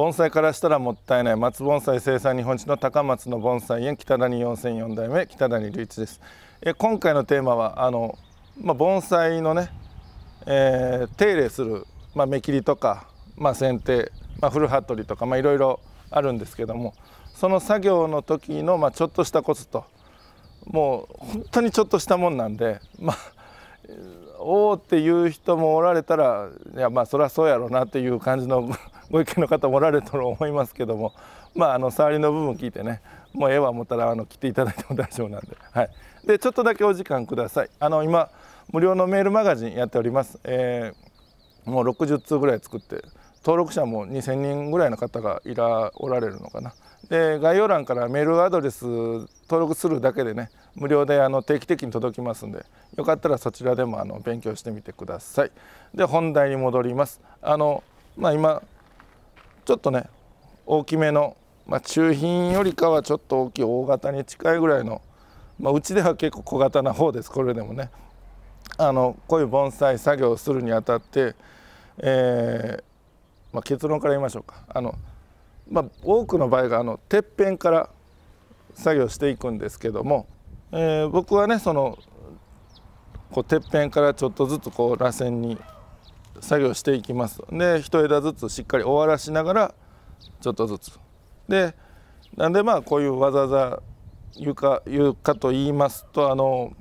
盆栽からしたらもったいない松盆栽生産日本一の高松の盆栽園北谷4004代目北谷隆一ですえ今回のテーマはあの、まあ、盆栽のね、えー、手入れする、まあ、目切りとか、まあ、剪定、まあ、古葉取りとか、まあ、いろいろあるんですけどもその作業の時の、まあ、ちょっとしたコツともう本当にちょっとしたもんなんでまあおおっていう人もおられたらいやまあそりゃそうやろうなっていう感じのご意見の方もおられると思いますけどもまああの触りの部分聞いてねもう絵は思ったらあの切っていただいても大丈夫なんで, はい、でちょっとだけお時間くださいあの今無料のメールマガジンやっております、えー、もう60通ぐらい作って登録者も2000人ぐらいの方がいらおられるのかなで概要欄からメールアドレス登録するだけでね無料であの定期的に届きますんでよかったらそちらでもあの勉強してみてくださいで本題に戻りますあのまあ今ちょっとね大きめの、まあ、中品よりかはちょっと大きい大型に近いぐらいの、まあ、うちでは結構小型な方ですこれでもねあのこういう盆栽作業をするにあたって、えー、まあ、結論から言いましょうかあの、まあ、多くの場合があのてっぺんから作業していくんですけども、えー、僕はねそのこうてっぺんからちょっとずつこう螺旋に作業していきますで一枝ずつしっかり終わらしながらちょっとずつでなんでまあこういうわざわざ言うかと言いますとあの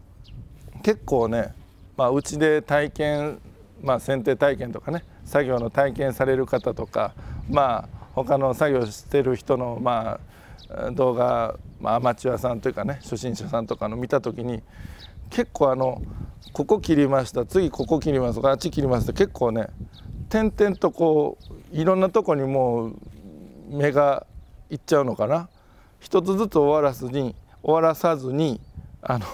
結構ねまあうちで体験まあ剪定体験とかね作業の体験される方とかまあ他の作業してる人のまあ動画、まあ、アマチュアさんというかね初心者さんとかの見た時に結構あのここ切りました次ここ切りますあっち切りますって結構ね点々とこういろんなとこにもう目がいっちゃうのかな一つずつ終わらずに終わらさずにあの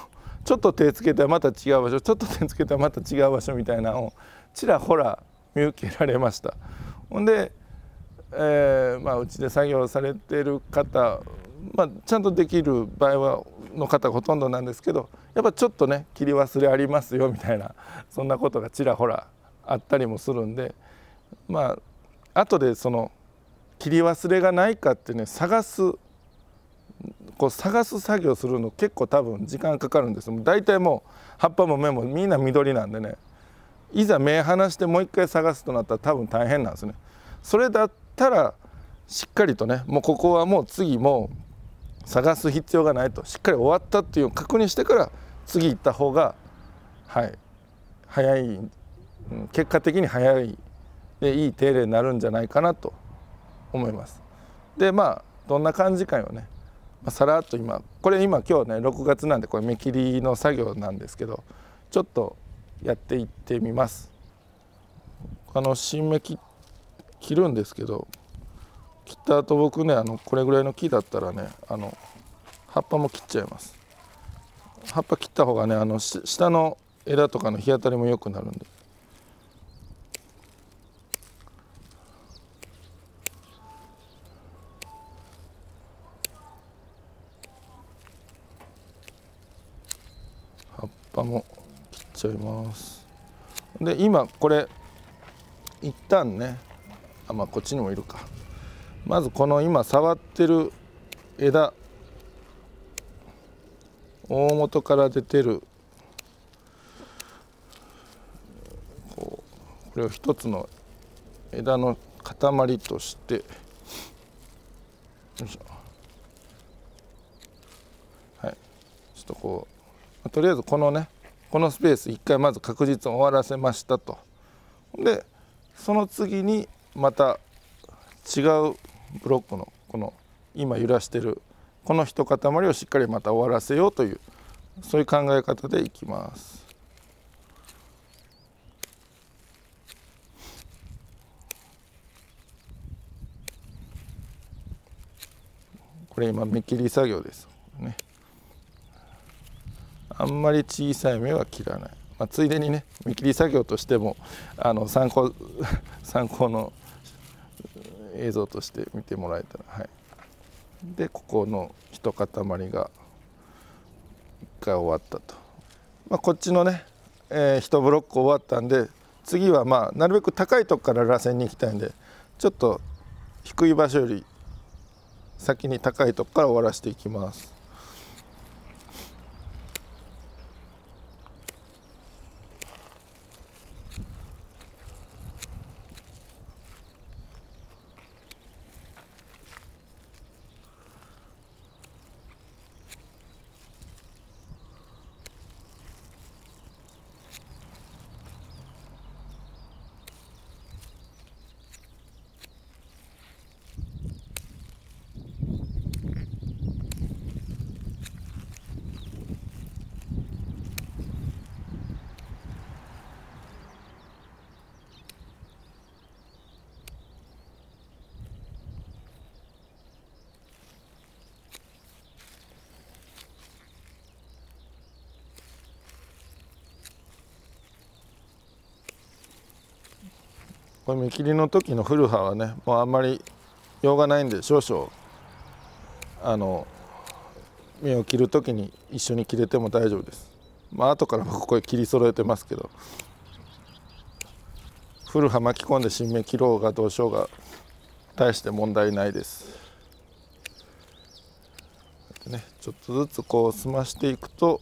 ちょっと手つけてまた違う場所ちょっと手つけてまた違う場所みたいなのをちらほら見受けられました。ほんで、えー、まあ、うちで作業されてる方、まあ、ちゃんとできる場合はの方ほとんどなんですけどやっぱちょっとね切り忘れありますよみたいなそんなことがちらほらあったりもするんでまあ後でその切り忘れがないかってね探すこう探す作業するの結構多分時間かかるんです大体もう葉っぱも芽もみんな緑なんでねいざ目離してもう一回探すとなったら多分大変なんですね。それだったらしっかりとねもうここはもう次もう探す必要がないとしっかり終わったっていう確認してから次行った方がはい早い結果的に早いでいい手入れになるんじゃないかなと思います。でまあどんな感じかよね、まあ、さらっと今これ今今日ね6月なんでこれ目切りの作業なんですけどちょっとやっていってみます。あの新芽切るんですけど切った後僕ねあのこれぐらいの木だったらねあの葉っぱも切っちゃいます葉っぱ切った方がねあの下の枝とかの日当たりも良くなるんで葉っぱも切っちゃいますで今これ一旦ねあまあこっちにもいるかまずこの今触ってる枝大元から出てるこうこれを一つの枝の塊としてよいしょはいちょっとこうとりあえずこのねこのスペース一回まず確実に終わらせましたとでその次にまた違うブロックのこの今揺らしてるこの一塊をしっかりまた終わらせようというそういう考え方でいきます。これ今目切り作業ですね。あんまり小さい目は切らない。まあ、ついでにね見切り作業としてもあの参考参考の映像として見てもらえたらはいでここの一塊が1回終わったと、まあ、こっちのね、えー、1ブロック終わったんで次はまあなるべく高いとこから螺旋に行きたいんでちょっと低い場所より先に高いとこから終わらせていきますこれ見切りの時の古葉はねもうあんまり用がないんで少々あの目を切る時に一緒に切れても大丈夫ですまあ後からここれ切り揃えてますけど古葉巻き込んで新芽切ろうがどうしようが大して問題ないですねちょっとずつこう済ましていくと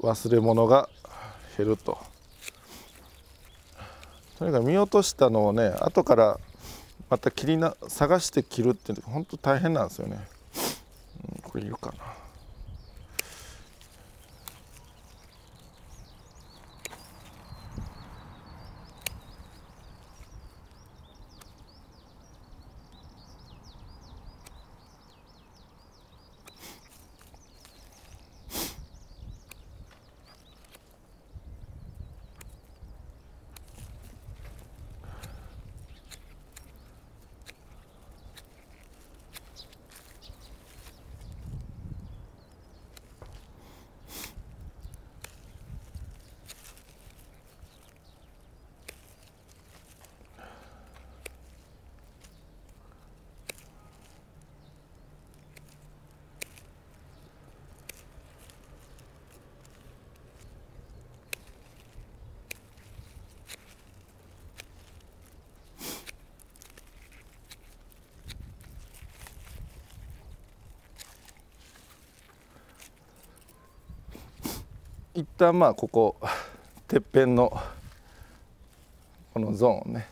忘れ物が減ると。とにかく見落としたのをね後からまた切りな探して切るって本当大変なんですよね、これいるかな一旦まあここてっぺんのこのゾーンね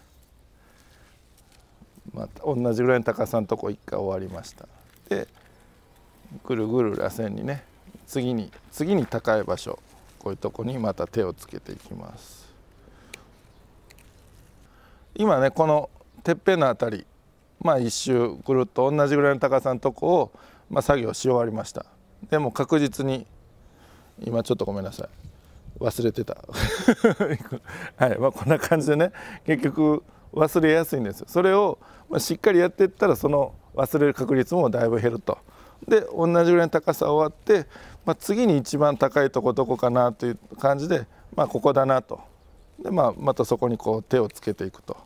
また同じぐらいの高さのとこ1回終わりましたでぐるぐる螺旋にね次に次に高い場所こういうとこにまた手をつけていきます今ねこのてっぺんの辺りまあ1周ぐるっと同じぐらいの高さのとこを、まあ、作業し終わりましたでも確実に今ちょっとごめんなさい忘れてた はいまあ、こんな感じでね結局忘れやすいんですよそれをしっかりやっていったらその忘れる確率もだいぶ減るとで同じぐらいの高さ終わって、まあ、次に一番高いとこどこかなという感じで、まあ、ここだなとで、まあ、またそこにこう手をつけていくと、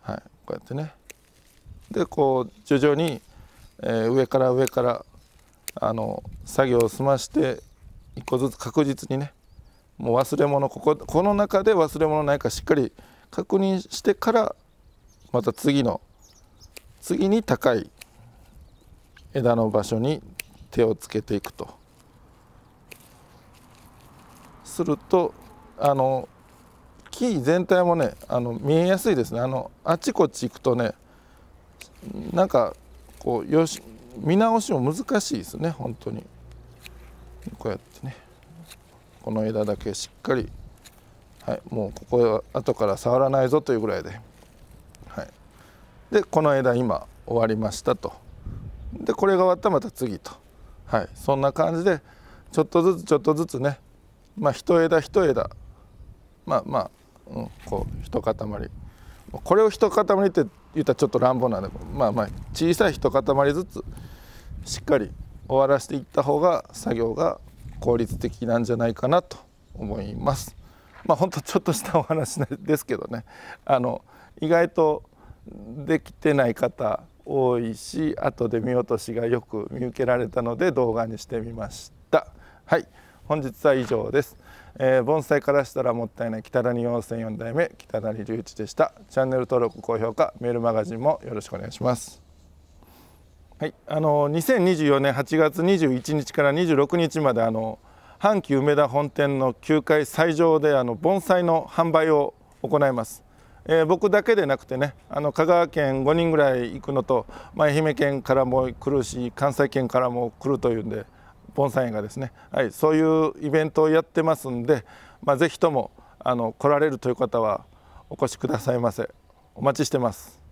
はい、こうやってねでこう徐々に、えー、上から上からあの作業を済まして一個ずつ確実にねもう忘れ物こここの中で忘れ物ないかしっかり確認してからまた次の次に高い枝の場所に手をつけていくとするとあの木全体もねあの見えやすいですねあのあちこち行くとねなんかこうよし見直しも難しいですね本当に。こうやってねこの枝だけしっかり、はい、もうここは後から触らないぞというぐらいで、はい、でこの枝今終わりましたとでこれが終わったらまた次と、はい、そんな感じでちょっとずつちょっとずつねまあ一枝一枝まあまあ、うん、こう一塊これを一塊って言ったらちょっと乱暴なんでまあまあ小さい一塊ずつしっかり終わらせていった方が作業が効率的なんじゃないかなと思います。まあ、んとちょっとしたお話ですけどねあの意外とできてない方多いし後で見落としがよく見受けられたので動画にしてみました。はい本日は以上です、えー、盆栽からしたらもったいない北谷温泉4代目北谷隆一でしたチャンネル登録高評価メールマガジンもよろしくお願いしますはい、あの2024年8月21日から26日まであの阪急梅田本店の9階最上であの盆栽の販売を行います、えー、僕だけでなくてねあの香川県5人ぐらい行くのと、まあ、愛媛県からも来るし関西圏からも来るというんで盆栽園がですね、はい、そういうイベントをやってますんで、まあ、ぜともあの来られるという方はお越しくださいませお待ちしてます